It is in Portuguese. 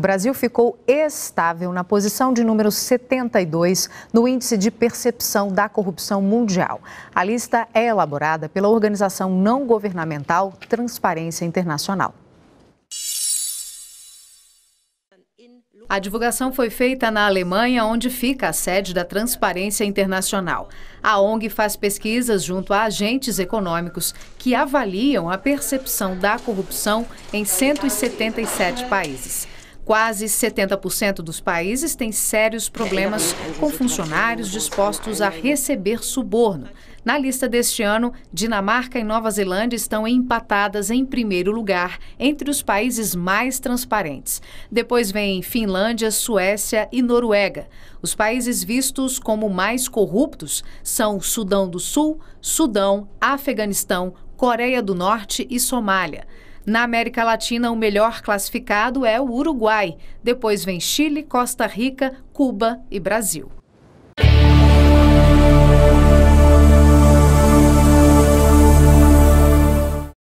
O Brasil ficou estável na posição de número 72 no Índice de Percepção da Corrupção Mundial. A lista é elaborada pela organização não governamental Transparência Internacional. A divulgação foi feita na Alemanha, onde fica a sede da Transparência Internacional. A ONG faz pesquisas junto a agentes econômicos que avaliam a percepção da corrupção em 177 países. Quase 70% dos países têm sérios problemas com funcionários dispostos a é receber suborno. Na lista deste ano, Dinamarca e Nova Zelândia estão empatadas em primeiro lugar entre os países mais transparentes. Depois vem Finlândia, Suécia e Noruega. Os países vistos como mais corruptos são Sudão do Sul, Sudão, Afeganistão, Coreia do Norte e Somália. Na América Latina, o melhor classificado é o Uruguai. Depois vem Chile, Costa Rica, Cuba e Brasil.